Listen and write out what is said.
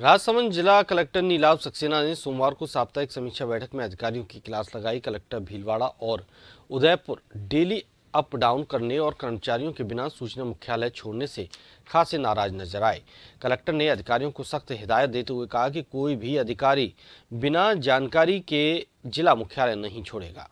राजसमंद जिला कलेक्टर नीलाभ सक्सेना ने सोमवार को साप्ताहिक समीक्षा बैठक में अधिकारियों की क्लास लगाई कलेक्टर भीलवाड़ा और उदयपुर डेली अप डाउन करने और कर्मचारियों के बिना सूचना मुख्यालय छोड़ने से खासे नाराज नजर आए कलेक्टर ने अधिकारियों को सख्त हिदायत देते हुए कहा कि कोई भी अधिकारी बिना जानकारी के जिला मुख्यालय नहीं छोड़ेगा